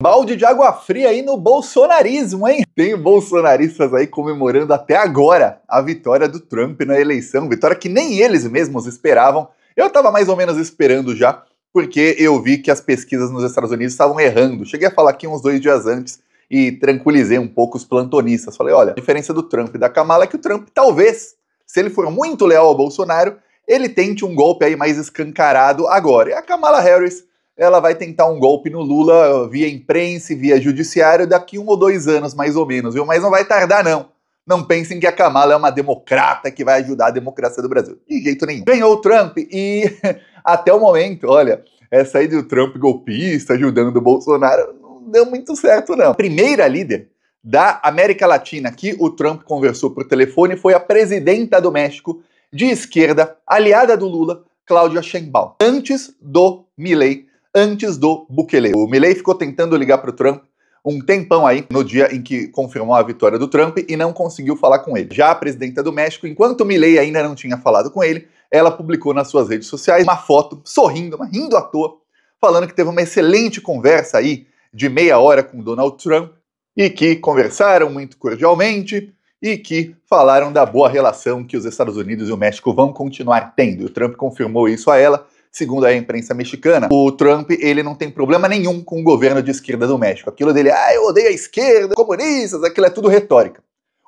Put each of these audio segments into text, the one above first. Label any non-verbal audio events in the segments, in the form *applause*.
Balde de água fria aí no bolsonarismo, hein? Tem bolsonaristas aí comemorando até agora a vitória do Trump na eleição, vitória que nem eles mesmos esperavam. Eu estava mais ou menos esperando já, porque eu vi que as pesquisas nos Estados Unidos estavam errando. Cheguei a falar aqui uns dois dias antes e tranquilizei um pouco os plantonistas. Falei, olha, a diferença do Trump e da Kamala é que o Trump talvez, se ele for muito leal ao Bolsonaro, ele tente um golpe aí mais escancarado agora. E a Kamala Harris ela vai tentar um golpe no Lula via imprensa, via judiciário, daqui um ou dois anos, mais ou menos, viu? Mas não vai tardar, não. Não pensem que a Kamala é uma democrata que vai ajudar a democracia do Brasil. De jeito nenhum. Ganhou o Trump e *laughs* até o momento, olha, essa aí do Trump golpista ajudando o Bolsonaro não deu muito certo, não. primeira líder da América Latina que o Trump conversou por telefone foi a presidenta do México, de esquerda, aliada do Lula, Cláudia Sheinbaum, antes do Milley antes do Bukele. O Milley ficou tentando ligar para o Trump um tempão aí no dia em que confirmou a vitória do Trump e não conseguiu falar com ele. Já a presidenta do México, enquanto Milley ainda não tinha falado com ele, ela publicou nas suas redes sociais uma foto sorrindo, mas rindo à toa, falando que teve uma excelente conversa aí de meia hora com Donald Trump e que conversaram muito cordialmente e que falaram da boa relação que os Estados Unidos e o México vão continuar tendo. O Trump confirmou isso a ela segundo a imprensa mexicana, o Trump ele não tem problema nenhum com o governo de esquerda do México. Aquilo dele, ah, eu odeio a esquerda, comunistas, aquilo é tudo retórica.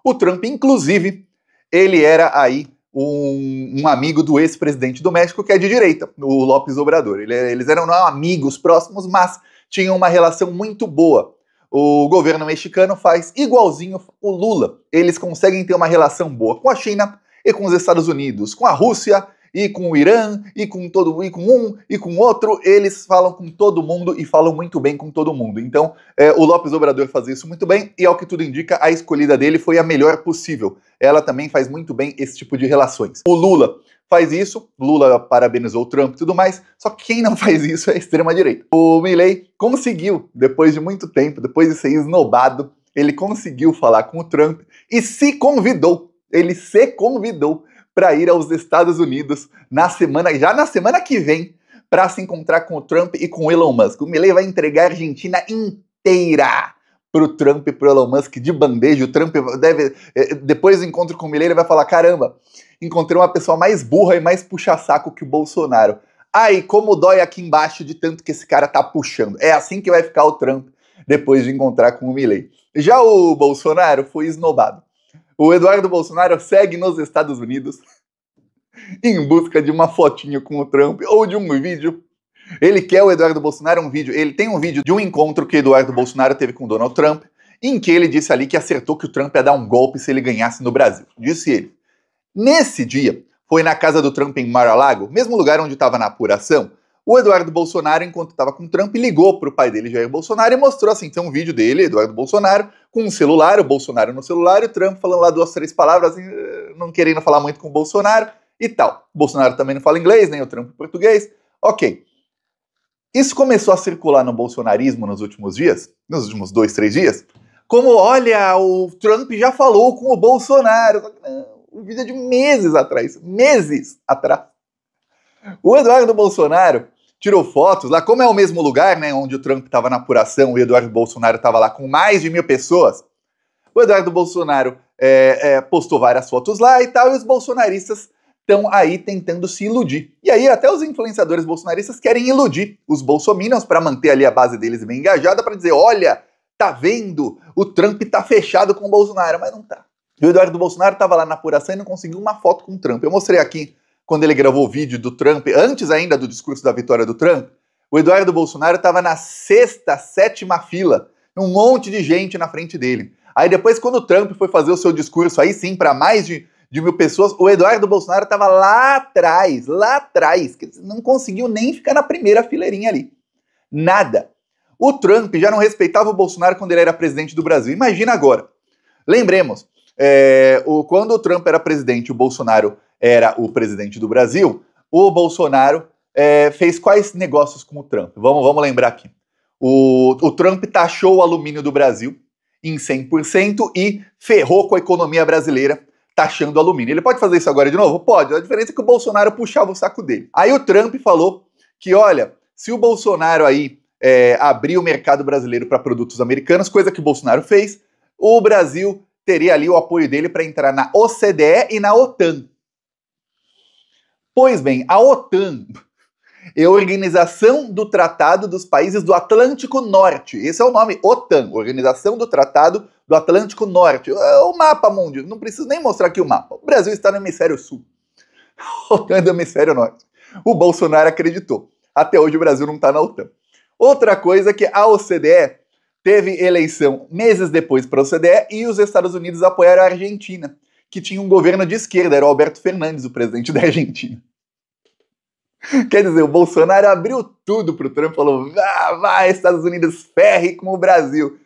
O Trump, inclusive, ele era aí um, um amigo do ex-presidente do México, que é de direita, o López Obrador. Ele, eles eram não amigos próximos, mas tinham uma relação muito boa. O governo mexicano faz igualzinho o Lula. Eles conseguem ter uma relação boa com a China e com os Estados Unidos, com a Rússia e com o Irã, e com todo e com um, e com outro, eles falam com todo mundo e falam muito bem com todo mundo. Então, é, o Lopes Obrador faz isso muito bem, e ao que tudo indica, a escolhida dele foi a melhor possível. Ela também faz muito bem esse tipo de relações. O Lula faz isso, Lula parabenizou o Trump e tudo mais, só que quem não *laughs* faz isso é a extrema-direita. O Milley conseguiu, depois de muito tempo, depois de ser esnobado, ele conseguiu falar com o Trump e se convidou. Ele se convidou para ir aos Estados Unidos na semana, já na semana que vem, para se encontrar com o Trump e com o Elon Musk. O Milley vai entregar a Argentina inteira pro Trump e pro Elon Musk de bandeja. O Trump deve. Eh, depois do encontro com o Milley, ele vai falar: caramba, encontrei uma pessoa mais burra e mais puxa-saco que o Bolsonaro. Ai, como dói aqui embaixo de tanto que esse cara tá puxando. É assim que vai ficar o Trump depois de encontrar com o Milley. Já o Bolsonaro foi esnobado. O Eduardo Bolsonaro segue nos Estados Unidos *laughs* em busca de uma fotinho com o Trump ou de um vídeo. Ele quer o Eduardo Bolsonaro um vídeo. Ele tem um vídeo de um encontro que Eduardo Bolsonaro teve com Donald Trump, em que ele disse ali que acertou que o Trump ia dar um golpe se ele ganhasse no Brasil. Disse ele. Nesse dia, foi na casa do Trump em Mar-a-Lago, mesmo lugar onde estava na apuração, o Eduardo Bolsonaro, enquanto estava com o Trump, ligou para o pai dele, Jair Bolsonaro, e mostrou assim: tem um vídeo dele, Eduardo Bolsonaro, com um celular, o Bolsonaro no celular, o Trump falando lá duas, três palavras, eh, não querendo falar muito com o Bolsonaro e tal. O Bolsonaro também não fala inglês, nem o Trump português. Ok. Isso começou a circular no bolsonarismo nos últimos dias, nos últimos dois, três dias, como olha, o Trump já falou com o Bolsonaro. O vídeo é de meses atrás, meses atrás. O Eduardo Bolsonaro tirou fotos lá, como é o mesmo lugar, né, onde o Trump estava na apuração, o Eduardo Bolsonaro estava lá com mais de mil pessoas. O Eduardo Bolsonaro é, é, postou várias fotos lá e tal, e os bolsonaristas estão aí tentando se iludir. E aí até os influenciadores bolsonaristas querem iludir os bolsominions para manter ali a base deles bem engajada para dizer, olha, tá vendo? O Trump tá fechado com o Bolsonaro, mas não tá. E o Eduardo Bolsonaro estava lá na apuração e não conseguiu uma foto com o Trump. Eu mostrei aqui quando ele gravou o vídeo do Trump, antes ainda do discurso da vitória do Trump, o Eduardo Bolsonaro estava na sexta, sétima fila, um monte de gente na frente dele. Aí depois, quando o Trump foi fazer o seu discurso, aí sim, para mais de, de, mil pessoas, o Eduardo Bolsonaro estava lá atrás, lá atrás, que não conseguiu nem ficar na primeira fileirinha ali. Nada. O Trump já não respeitava o Bolsonaro quando ele era presidente do Brasil. Imagina agora. Lembremos, é, o, quando o Trump era presidente, o Bolsonaro era o presidente do Brasil, o Bolsonaro é, fez quais negócios com o Trump? Vamos, vamos lembrar aqui. O, o Trump taxou o alumínio do Brasil em 100% e ferrou com a economia brasileira taxando o alumínio. Ele pode fazer isso agora de novo? Pode. A diferença é que o Bolsonaro puxava o saco dele. Aí o Trump falou que, olha, se o Bolsonaro aí é, abrir o mercado brasileiro para produtos americanos, coisa que o Bolsonaro fez, o Brasil teria ali o apoio dele para entrar na OCDE e na OTAN. Pois bem, a OTAN é a Organização do Tratado dos Países do Atlântico Norte. Esse é o nome, OTAN, Organização do Tratado do Atlântico Norte. É o mapa mundial, não preciso nem mostrar aqui o mapa. O Brasil está no hemisfério sul. A OTAN é do hemisfério norte. O Bolsonaro acreditou. Até hoje o Brasil não está na OTAN. Outra coisa é que a OCDE teve eleição meses depois para a OCDE e os Estados Unidos apoiaram a Argentina que tinha um governo de esquerda, era o Alberto Fernandes, o presidente da Argentina. Quer dizer, o Bolsonaro abriu tudo para o Trump, falou: ah, vai, Estados Unidos, ferre com o Brasil.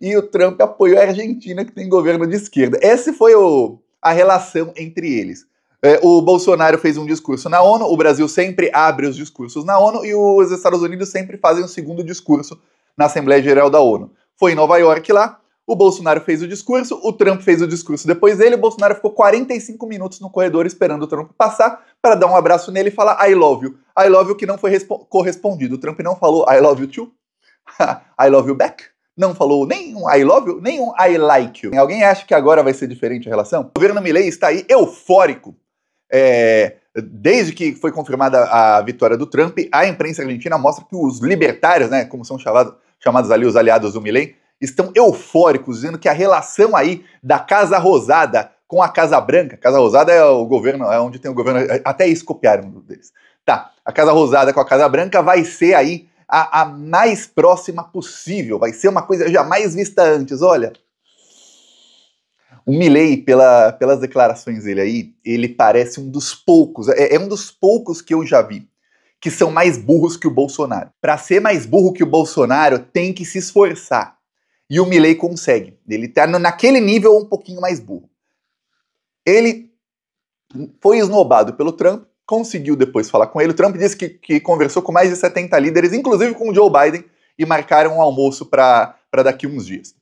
E o Trump apoiou a Argentina, que tem governo de esquerda. Essa foi o, a relação entre eles. É, o Bolsonaro fez um discurso na ONU, o Brasil sempre abre os discursos na ONU e os Estados Unidos sempre fazem um segundo discurso na Assembleia Geral da ONU. Foi em Nova York lá, o Bolsonaro fez o discurso, o Trump fez o discurso depois dele, o Bolsonaro ficou 45 minutos no corredor esperando o Trump passar para dar um abraço nele e falar I love you. I love you que não foi correspondido. O Trump não falou I love you too, *laughs* I love you back, não falou nenhum I love you, nenhum I like you. Alguém acha que agora vai ser diferente a relação? O governo Milley está aí eufórico. É, desde que foi confirmada a vitória do Trump, a imprensa argentina mostra que os libertários, né, como são chamados ali os aliados do Milley, estão eufóricos, dizendo que a relação aí da Casa Rosada com a Casa Branca, Casa Rosada é o governo, é onde tem o governo, é, até isso copiaram deles. Tá, a Casa Rosada com a Casa Branca vai ser aí a, a mais próxima possível, vai ser uma coisa jamais vista antes, olha. O Milley, pela, pelas declarações dele aí, ele parece um dos poucos, é, é um dos poucos que eu já vi que são mais burros que o Bolsonaro. Para ser mais burro que o Bolsonaro, tem que se esforçar. E o Milley consegue. Ele está naquele nível um pouquinho mais burro. Ele foi esnobado pelo Trump, conseguiu depois falar com ele. O Trump disse que, que conversou com mais de 70 líderes, inclusive com o Joe Biden, e marcaram um almoço para daqui uns dias.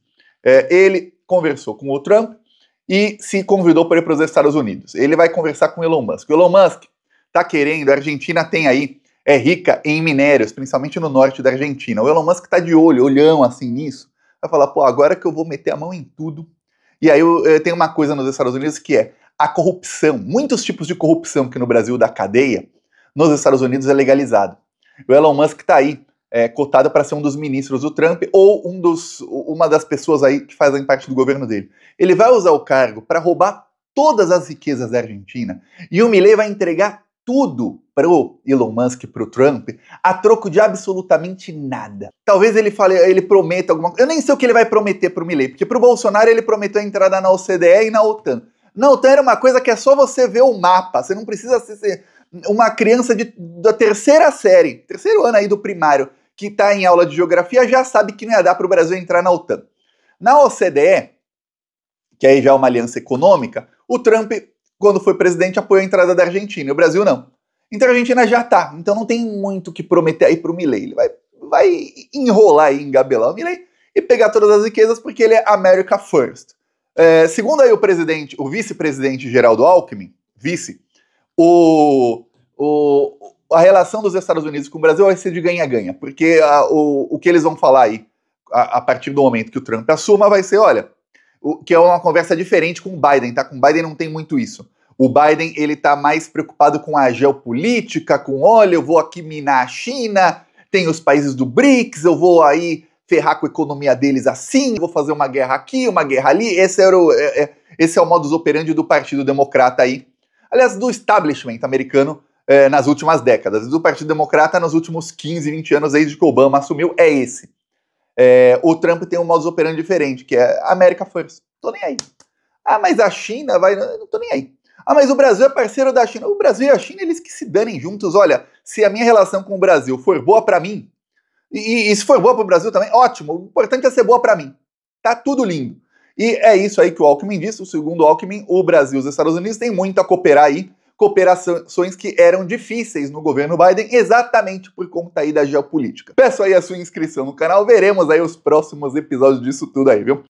É, ele conversou com o Trump e se convidou para ir para os Estados Unidos. Ele vai conversar com o Elon Musk. O Elon Musk está querendo, a Argentina tem aí, é rica em minérios, principalmente no norte da Argentina. O Elon Musk está de olho, olhão assim nisso vai falar, pô, agora que eu vou meter a mão em tudo. E aí eh, tem uma coisa nos Estados Unidos que é a corrupção. Muitos tipos de corrupção que no Brasil da cadeia, nos Estados Unidos é legalizado. O Elon Musk está aí, é, cotado para ser um dos ministros do Trump ou um dos, uma das pessoas aí que fazem parte do governo dele. Ele vai usar o cargo para roubar todas as riquezas da Argentina e o Milley vai entregar tudo pro Elon Musk, pro Trump, a troco de absolutamente nada. Talvez ele fale, ele prometa alguma coisa. Eu nem sei o que ele vai prometer pro Milley, porque pro Bolsonaro ele prometeu a entrada na OCDE e na OTAN. Na OTAN então era uma coisa que é só você ver o mapa, você não precisa ser uma criança de, da terceira série, terceiro ano aí do primário, que está em aula de geografia, já sabe que não ia dar para o Brasil entrar na OTAN. Na OCDE, que aí já é uma aliança econômica, o Trump, quando foi presidente, apoiou a entrada da Argentina, e o Brasil não. Então a Argentina já tá. Então não tem muito o que prometer aí para o Milley. Ele vai, vai enrolar e engabelar o Milley e pegar todas as riquezas porque ele é America First. É, segundo aí o presidente, o vice-presidente Geraldo Alckmin, vice, o, o, a relação dos Estados Unidos com o Brasil vai ser de ganha-ganha, porque a, o, o que eles vão falar aí a, a, partir do momento que o Trump assuma vai ser, olha, o, que é uma conversa diferente com o Biden, tá? Com o Biden não tem muito isso. O Biden ele está mais preocupado com a geopolítica, com olha, eu vou aqui minar a China, tem os países do BRICS, eu vou aí ferrar com a economia deles assim, vou fazer uma guerra aqui, uma guerra ali. Esse, era o, é, é, esse é o modus operandi do Partido Democrata aí. Aliás, do establishment americano é, nas últimas décadas. Do Partido Democrata nos últimos 15, 20 anos, desde que Obama assumiu, é esse. É, o Trump tem um modus operandi diferente, que é América First. Tô nem aí. Ah, mas a China vai. Não tô nem aí. Ah, mas o Brasil é parceiro da China. O Brasil e a China, eles que se danem juntos. Olha, se a minha relação com o Brasil for boa para mim, e, e, se for boa para o Brasil também, ótimo. O importante é ser boa para mim. Tá tudo lindo. E é isso aí que o Alckmin disse. O segundo Alckmin, o Brasil e os Estados Unidos têm muito a cooperar aí. Cooperações que eram difíceis no governo Biden, exatamente por conta aí da geopolítica. Peço aí a sua inscrição no canal, veremos aí os próximos episódios disso tudo aí, viu?